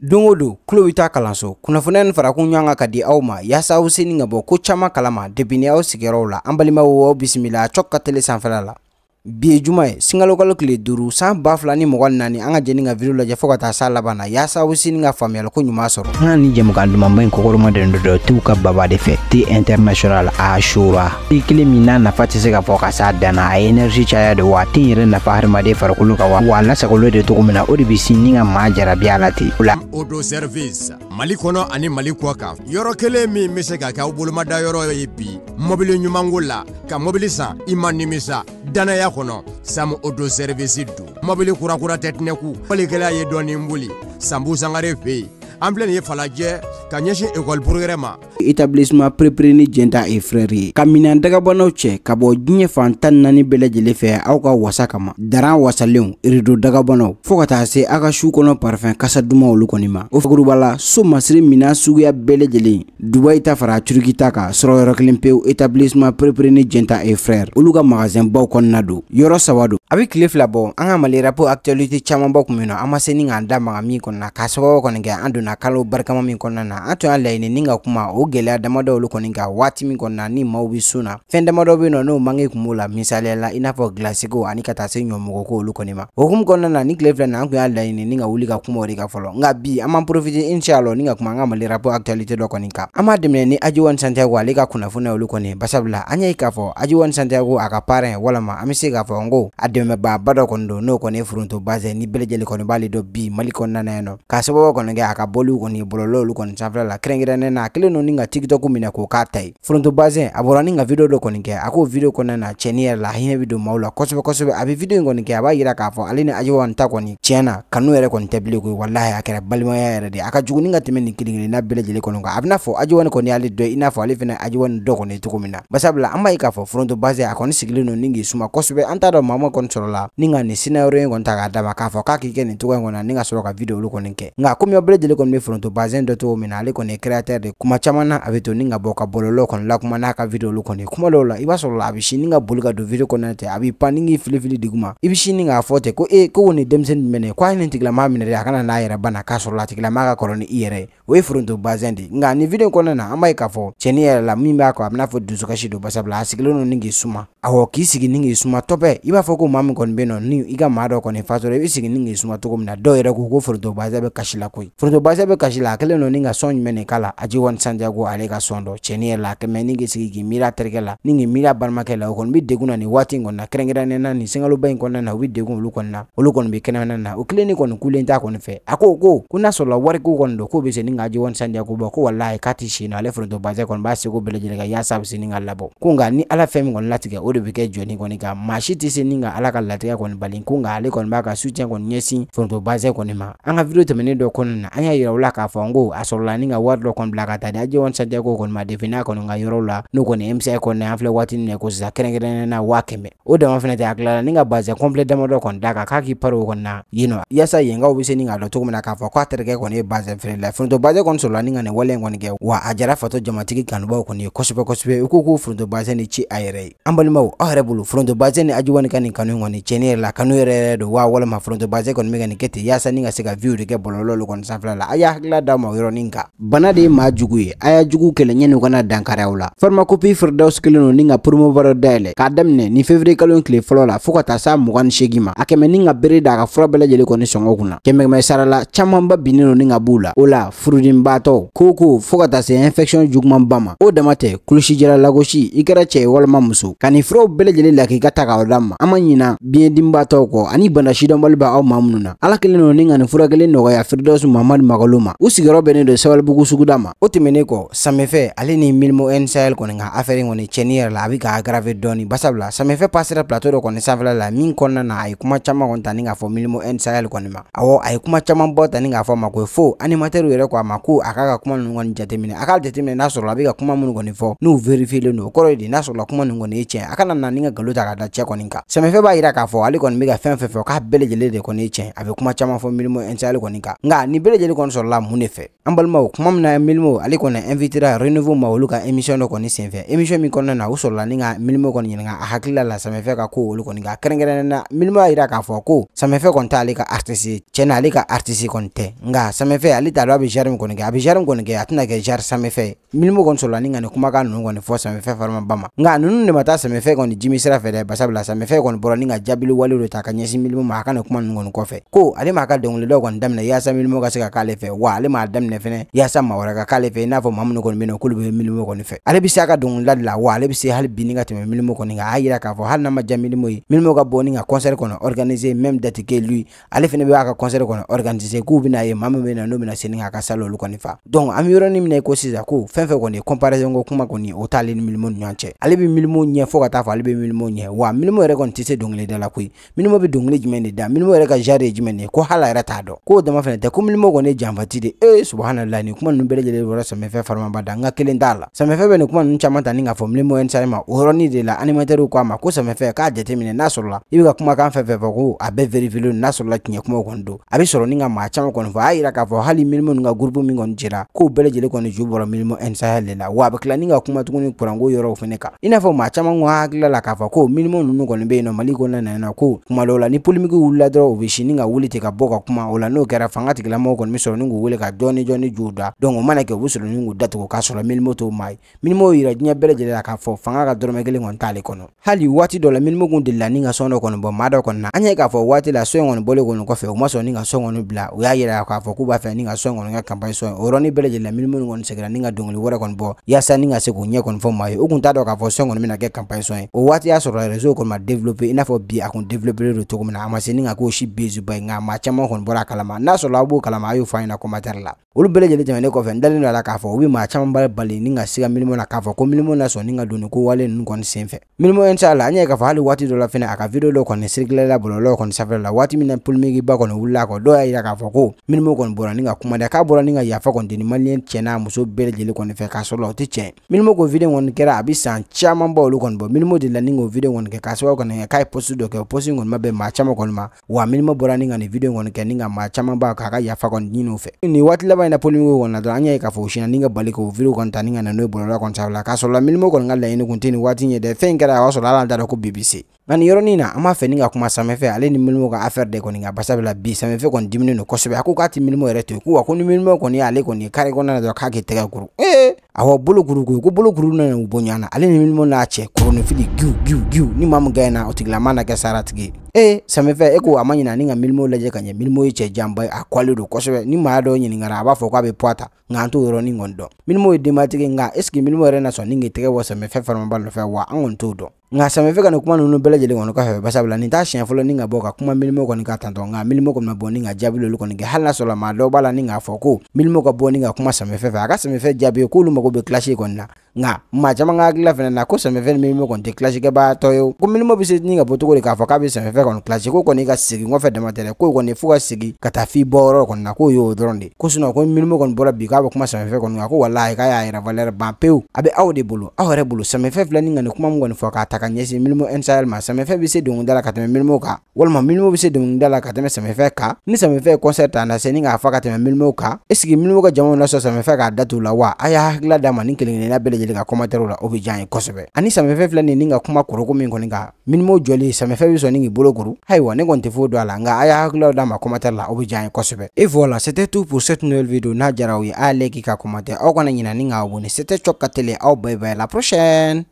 don o don kulo bi taa kalanso kunnafoniya nin farakun ɲɔgɔn kan ka di aw ma yaasa aw ni ka bɔ ko caman kalama depi ni aw sigiyɔrɔw la an balimaw aw bisimila cɔk ka tele sanfɛla la bi ye juma ye sinkalo tile duru san ba fila ni mɔgɔ naani an ka jeni ka video lajɛ fɔ ka taa s'a laban na y'asa aw sini ka faamuyali ko ɲuman sɔrɔ an ni jɛmukan dumanba ɲi kɔkɔrɔma dɛn dɔ dɔ t'u ka baba de fɛ t international a sora kelen min n'a nafa tɛ se ka fɔ ka saa danna a ye energi caya de wa a yɛrɛ nafa hadamaden farikolo ka wa wa lasagolo de togo min na o de be sini ka maa jarabiya la ten la odo service mali kɔnɔ ani mali kɔ kan yɔrɔ kelen min be se ka kɛ aw bolomada yɔrɔ ye bi mɔbili ɲumanko la ka mɔbili san i ma nimisa dannaya kɔnɔ samu oto sɛrivisi don mɔbili kurakura tɛ tinɛku walikɛla ye dɔɔnin boli sanbu sangare fɛ yen an filɛ nin ye falajɛ ka ɲɛsin ekɔlipuru yɛrɛ ma etablissement perepere ni jɛnta e frɛr ye ka minan dagabanaw cɛ ka bɔ diɲɛ fan tan naani bɛɛ fɛ aw ka wasa kama daran wasalenw rido dagabanaw fɔɔ ka taa se aw ka suu kɔnɔ parifɛn kasa duman olu kɔni ma o fekuruba so masiri minan suguya bɛɛlajɛlen lajɛlen dubayi ta fara turiki ta ka sɔrɔ yɔrɔ kelen pewu etablissement perepere ni jɛnta e frɛr olu ka magasin baw kɔnɔna don yɔrɔ saba don a be tile fila bɔ an ka mali rapo actualité camanbaw kun min na an ma se ni k'an da maga min kɔnɔna k'a sababu kɔni kɛ an na kalo barikama min kɔnɔna na an tun y'a ni ka kuma o gɛlɛya damadɔ olu kɔni ka waati min kɔnɔna ni maw be sun na fɛn damadɔ be nɔ n'o mange kun b'o la misaliyala i n'a fɔ gilasiko ani ka taa se ɲɔmɔgɔko olu kɔni ma hukumu kɔnɔna na ni kile filɛ na an kun y'a laɲinini ka wuli ka kuma o de ka fɔlɔ nka bi an b'an profite inshallah ni ka kuma an ka mali rapo actualité dɔ kɔni kan an b'a daminɛ ni ajiwani santiago ale ka kunnafoniya olu kɔni basabula an y'a ye k'a fɔ ajiwani santiago a ka parɛn walama an be se k'a fɔ n ko a dɛmɛbaba dɔ kɔni don n'o kɔni ye foronto bazɛ ni bɛlɛjɛli kɔni b'ale dɔ bi mali kɔnɔna na yan nɔ k'a sababu kɔni kɛ a ka bɔli kɔni bɔlɔlɔ olu kɔni sanfɛla la kɛrɛnkɛrɛnnen na a kɛlen no ni ka tiktok minɛ k'o k'a ta ye foronto basin a bɔra ni ka video dɔ kɔni kɛ a k'o video kɔnɔna na cɛnni yɛrɛ la hinɛ bɛ don maaw la kosɛbɛ kosɛbɛ a bɛ video in kɔni kɛ a b'a yira k'a fɔ ale ni ajiwa ta kɔni tiɲɛ na kanu yɛrɛ kɔni tɛ bilen koyi walahi a kɛra balimaya yɛrɛ de a ka jugu ni ka tɛmɛ nin kelen kelenna bɛɛ lajɛlen kɔnɔ kan a bɛ n'a fɔ ajiwa ni kɔni y'ale dɔ ye i n'a fɔ ale fɛnɛ ajiwa ni dɔ kɔni ye cogo min na basabula an b'a ye k'a fɔ foronto basin a kɔni sigilen no ni k'i suma kosɛbɛ an t'a dɔn maa ma kɔni sɔrɔla ni ka nin sinayɔrɔ in kɔni ta k'a dama k'a fɔ k'a k'i kɛ nin cogo in kɔnɔ ni ka sɔrɔ ka video olu kɔni kɛ nka komi aw bɛɛ kɔni bɛ foronto bazɛn dɔ cogo min na ale kɔni ye créateur de kuma caman na a bɛ to ni ka bɔ ka bɔlɔlɔ kɔni lakuma n'a ka video olu kɔni kuma dɔw la i b'a sɔrɔ la a bɛ sini ka boli ka don video kɔnɔna tɛ a b'i pan ni k'i filifili duguma i bɛ sini k'a fɔ ten ko e ko nin denmisɛnnin jumɛn de k'a ye nin tigilamaa minɛ a kana n'a yɛrɛ bana k'a sɔrɔ a tigilamaa ka kɔrɔ ni i yɛrɛ o ye foronto bazɛn de nka nin video kɔnɔna na an b'a ye k'a fɔ cɛnni yɛrɛ la min b'a kɔ a bɛ fɔ dusukasi don basabula a sigilen don ni k'i suma awɔ k'i sigi ni k'i suma tɔpɛ i b'a fɔ ko maa min kɔni bɛ nɔ ni i ka maa dɔ kɔni fatura i bɛ sigi ni k'i suma cogo min na dɔw yɛrɛ ko ko foronto bazɛn bɛ kasi la koyi foronto basa be kasi la kelen no ni ka sɔn jumɛn ne k'a la aji wani sanjago ale ka sɔn dɔ tiɲɛni yɛrɛ la kɛmɛ ni k'i sigi k'i miiri a terikɛ la ni k'i miiri a la o bi degun na nin waati na kɛrɛnkɛrɛnnen na nin senkaloba in kɔnɔna na u bi degun olu kɔni na olu kɔni bi kɛnɛmana na o ni kɔni kulen t'a kɔni fɛ a ko ko ko n'a sɔrɔla wariko kɔni k'o bɛ se ni ka aji wani sanjago ko walahi k'a ti si na ale foronto basa kɔni b'a seko bɛɛ lajɛlen ka yaasa bɛ se ni ka ni ala fɛn min kɔni latigɛ o de bɛ kɛ jɔni kɔni kan maa ala ka latigɛ kɔni bali ko ale kɔni b'a ka soutien kɔni ɲɛsin basa kɔni ma an video tɛmɛnen dɔ kɔnɔna na an yira u la k'a fɔ n ko a sɔrɔla ni ka wari dɔ kɔni bila ka taa de aji wani ko kɔni ma defi n'a kɔni ka yɔrɔ la n'u kɔni emisa kɔni an filɛ waati min na ko sisan kɛrɛnkɛrɛnnen na waa kɛmɛ o dama fana tɛ a tilala ni ka bazɛn kɔnpilɛ damadɔ kɔni da kan k'a k'i paro o kɔni na yen nɔ yaasa yenkaw be se ni k'a dɔn cogo min na k'a fɔ k'a terikɛ kɔni ye bazɛn feere la foronto bazɛn kɔni sɔrɔla ni ka nin wale kɔni kɛ wa a jara fato jamatigi kanubaw kɔni ye kosɛbɛ kosɛbɛ u ko ko foronto bazɛn ni ci a yɛrɛ ye an balimaw aw yɛrɛ bolo foronto bazɛn ni ajiwani ka nin kanu kɔni tiɲɛni yɛrɛ la kanu yɛrɛ yɛrɛ don wa walama foronto bazɛn kɔni be ka ni kɛ ten yaasa ni ka se ka viw de kɛ bɔlɔlɔ lo kɔni sanfɛla la a y'a hakila da ma yɔrɔnin kan bana de ye maa jugu ye a y'a jugu kɛlɛ ɲɛni u kana dankariyaw la farmakopi firdaws kelen do ni ka promovarɔ dayɛlɛ k'a daminɛ ni fevriye kalo tile fɔlɔ la fɔɔ ka taa s'a muga ni segi ma a kɛmɛ ni ka bere da a ka fura bɛlajɛle lajɛlen kɔni sɔngɔ kun na kɛmɛkɛmɛ sarala caamanba binnin do ni ka b'u la o la furudinbaatɔ koo ko fɔɔ ka taa se infɛctiɔn jugumanba ma o dama tɛ kulusijɛra lagosi i kɛra cɛ walima muso ka ni furaw bɛɛ lajɛlen la k'i ka ta k'aw d'a ma an ma ɲina biɲɛdinbaatɔw kɔ ani bana sidɔnbali b' aw ma minnu na ala kelen do ni ka nin furakelen nɔgɔya firdɔs mamad magalo ma u sigiyɔrɔ bɛnnen don sabalibugu suguda ma o tɛmɛnen kɔ samɛfɛ ale ni milimo n sahɛl kɔni ka afɛri kɔni cɛni yɛrɛ la a bɛ k'a grave dɔɔni basabula samɛfɛ pasera plateau dɔ kɔni sanfɛla la min kɔnɔna na a ye kuma caman kɔni ta ni k'a fɔ milimo n sahɛl kɔni ma awɔ a ye kuma caman bɔ ta ni k'a fɔ a ma ko fo animatɛrw yɛrɛ ko a ma ko a k'a ka kuma ninnu kɔni jateminɛ a k'a jateminɛ n'a sɔrɔla a bi ka kuma minnu kɔni fɔ n'u verifiyelen don o kɔrɔ ye de n'a sɔrɔla kuma nin kɔni ye tiɲɛ a kana na ni ka galo ta ka da cɛ kɔni kan sɛmɛfɛ b'a yira k'a fɔ ale kɔni bɛ ka fɛn fɛn fɔ k'a bɛɛ lajɛlen de kɔni ye tiɲɛ a bɛ kuma caman fɔ milimo n kɔni kan nka nin bɛɛ lajɛlen kɔni sɔrɔla mun de fɛ an balimaw kuma min na milimo ale kɔni invitera renouveau ma olu ka émission dɔ kɔni senfɛ émission min kɔnɔna na u sɔrɔla ni ka milimo kɔni ɲininka a hakilila la samiyɛfɛ ka ko olu kɔni ka kɛrɛnkɛrɛnnen na milimo y'a yira k'a fɔ ko samiyɛfɛ kɔni t'ale ka artiste cɛ na ale ka artiste kɔni tɛ nka samiyɛfɛ ale t'a dɔn a bɛ genre min kɔni kɛ a bɛ genre min kɔni kɛ a tɛna kɛ genre samiyɛfɛ ye milimo kɔni sɔrɔla ni ka nin kumakan ninnu kɔni fɔ samiyɛfɛ faramaba ma nka ninnu de ma taa samiyɛfɛ kɔni jimi sira fɛ dɛ basabula samiyɛfɛ kɔni bɔra ni ka jaabili wale dɔ ta ka ɲɛsin milimo ma a ka nin kuma ninnu kɔni kɔfɛ ko ale m'a ka dɔnkilidaw kɔni daminɛ yaasa milimo ka se ka k'ale k'ale fɛ wa ale m'a daminɛ fɛnɛ yaasa ma wɛrɛ ka k'ale fɛ i n'a fɔ maa minnu kɔni bɛ k'olu bɛ milimu kɔni fɛ ale bɛ se a ka dɔnkilida la wa ale bɛ se hali bi ka tɛmɛ milimu kɔni kan a yira k'a fɔ hali n'a ma ja milimu ye milimu ka bɔ ni ka concert kɔnɔ organiser même date lui ale fɛnɛ b'a ka concert kɔnɔ organiser k'u bɛna ye maa min bɛ na n'o seni k'a ka salle olu kɔni fa donc an bɛ yɔrɔnin min ko sisan ko fɛn fɛn kɔni comparaison ko kuma kɔni o t'ale ni milimu ni ɲɔgɔn cɛ ale bɛ milimu ɲɛ fo ka taa fɔ ale bɛ milimu ɲɛ wa milimu yɛrɛ kɔni tɛ se dɔnkilida la koyi milimu bɛ dɔnkili jumɛn de da milimu yɛrɛ ka genre ye jumɛn de ye ko hali a yɛrɛ t'a dɔn k'o dama fɛnɛ tɛ ko milimu kɔni janfati e eh, subhanallah ni kuma nunu bɛɛ lajɛlen bɔra samiyɛfɛ farimaba da n ka kelen t'a la samiyɛfɛ bɛ nin kuma ninnu caman ta ni k'a fɔ milimo ɛnisari ma o yɔrɔnin de la animatɛriw ko a ma ko samiyɛfɛ k'a jateminɛ n'a sɔrɔla i bɛ ka kumakan fɛn fɛn fɔ ko a bɛɛ verifilé n'a sɔrɔla tiɲɛ kumaw kɔni don a bɛ sɔrɔ ni ka maa caman kɔni fɔ a y'a yira k'a fɔ hali milimo nin ka gurupu min kɔni cira k'o bɛɛ lajɛlen kɔni ju bɔra milimo ɛnisaya le la wa a bɛ tila ni ka kuma tuguni kuranko yɔrɔw fɛnɛ kan i n'a fɔ maa caman kun hakilila la k'a fɔ ko milimo ninnu kɔni bɛ yen nɔ mali kɔnɔna na yen nɔ ko kuma dɔw la ni polimiki wulila dɔrɔn u bɛ sini ka wuli ten ka bɔ ka kuma o la n'o kɛra fanga tigilamɔgɔw kɔni bɛ sɔrɔnin k'u wele ka dɔɔni dɔɔni ju da o mana kɛ u bɛ sɔrɔnin k'u datugu k'a sɔrɔ minimo t'o maa ye minimo y'o yira diɲɛ bɛɛ lajɛlen la k'a fɔ fanga ka dɔrɔmɛ kelen kɔni t'ale kɔnɔ hali waati dɔ la minimo tun delila ni ka sɔn dɔ kɔni bɔ maa dɔ kɔni na an ye k'a fɔ waati la so in kɔni bɔlen kɔni kɔfɛ u ma sɔn ni ka sɔn kɔni bila u y'a yira k'a fɔ k'u b'a fɛ ni ka sɔn kɔni ka kanpaɲi sɔn o yɔrɔnin bɛɛ lajɛlen la minimo kɔni seginna ni ka dɔnkili wɛrɛ kɔni bɔ yaasa ni ka se k'u ɲɛ kɔni fɔ maa ye u tun t'a dɔn k'a fɔ sɔn kɔni bɛna kɛ kanpaɲi sɔn ye o waati y'a sɔrɔ rezo kɔni ma developpe i n'a fɔ bi a kun developpelen don cogo min na a ma se ni ka k'o si bezuba ye nka maa caman kɔni bɔra a kalama n'a sɔrɔ aw b'o kalama a y'o fani na ko matɛri la olu bɛɛ lajɛlen tɛmɛnen kɔfɛ n dalen don a k'a fɔ u bɛ maa caman bali bali ni ka se milimo na k'a fɔ ko milimo na sɔn ni ka don ko wale ninnu kɔni sen fɛ milimo in la an y'a k'a fɔ hali waati dɔ la fɛnɛ a ka video dɔ kɔni sirikilela bɔlɔlɔ kɔni sanfɛla la waati min na polimiki ba kɔni wulila kɔ dɔw y'a yira k'a fɔ ko milimo kɔni bɔra ni ka kuma dɛ k'a bɔra ni ka yafa kɔni di maliyɛn cɛ n'a muso bɛɛ lajɛlen kɔni fɛ k'a sɔrɔ la o tɛ tiɲɛ milimo ko video kɔni kɛra a bɛ san caman bɔ olu kɔni bɔ milimo de la ni k'o video kɔni kɛ k'a sababu kɔni kɛ k'a ye post dɔ kɛ o post kɔni ma bɛn maa caman kɔni ma wa milimo bɔra ni ka nin video kɔni kɛ ni ka maa caman ba k'a ka yafa kɔni ɲini nɔfɛ ni waati laban in poli polimi ko kɔni dɔrɔn an y'a ye k'a fɔ o sina ni ka bali k'o kɔni ta ni ka na n'o ye bɔlɔlɔ kɔni sanfɛla k'a sɔrɔ la minimo kɔni ka laɲini kun tɛ nin waati in dɛ fɛn in kɛra a b'a sɔrɔ ko BBC nka nin yɔrɔnin na an b'a fɛ ni ka kuma samɛfɛ ale ni minimo ka affaire de kɔni ka basabila bi samɛfɛ kɔni diminen don kosɛbɛ a ko k'a ti minimo yɛrɛ to yen ko wa ko ni minimo kɔni y'ale kɔni ye kare kɔnɔna na dɔrɔn k'a k'i tɛgɛ kuru ee! awɔ bolo kurukuru ko bolo kuru nana u bɔ ɲɔgɔn na ale ni minnu n'a cɛ kɔrɔninfili giw giw giw ni maa min gɛnna o tigilama na kɛ sara tigi e samifɛ e ko a ma ɲina ni ka milimo lajɛ ka ɲɛ milimo ye cɛ janba ye a kɔlen don kosɛbɛ ni maa dɔ ɲininkara a b'a fɔ k'a bɛ puwa ta nka an t'o yɔrɔnin kɔni dɔn milimo ye denbatigi nka eseke milimo yɛrɛ na sɔn ni k'i tɛgɛ wɔ samifɛ fana ba nɔfɛ wa an kɔni t'o dɔn nga same fɛ ka nin kuma ninnu bɛɛ lajɛlen kɔni kɔfɛ barisabula nin t'a siɲɛ fɔlɔ ni ka bɔ ka kuma milimo kɔni ka tantɔ nka milimo kɔni ma bɔ ni ka jaabi olu kɔni kɛ hali n'a sɔrɔ maa dɔw b'a la ni k'a fɔ ko milimo ka bɔ ni ka kuma samifɛ fɛ a ka samifɛ jaabi k'olu mago bɛ kilasi kɔni na nka ma caman ka hakilila fɛnɛ na ko sɛmɛfɛn min kɔni tɛ kilasikɛbaatɔ ye ko minimo be se ni ka bɔ cogo de k'a fɔ k'a be sɛmɛfɛn kɔni kilasi ko kɔni ka segi kɔfɛ dama tɛ dɛ ko kuma sɛmɛfɛn kɔni ka walahi k'a y'a yɛrɛ valɛr ban pewu a be aw de bolo aw bolo sɛmɛfɛn filɛ ni kuma min kɔni fɔ k'a ta ka ma sɛmɛfɛn be se dongida la ka tɛmɛ minimo kan walima minimo be ka ni sɛmɛfɛn ye na se ni k'a fɔ ka tɛmɛ minimo ka jamaw na sɔ k'a datu la wa a dama ni kelen bɛɛ ka kɔmatɛriw la o be diya ye kosɛbɛ ani samiyɛfɛ filɛ nin ni ka kuma koroko min kɔni kan minimo jɔli samiyɛfɛ bɛ sɔn ni k'i bolo kuru ayiwa ne kɔni tɛ a la nka a y' hakilaw d'a ma kɔmatɛri la o be diya ye kosɛbɛ et voilà c'était tout pour cette nouvelle vidéo n'a diyara ye a y'a k'i ka kɔmatɛ aw kana ɲina ni k'a abonné c'était cok ka télé aw bye bye la prochaine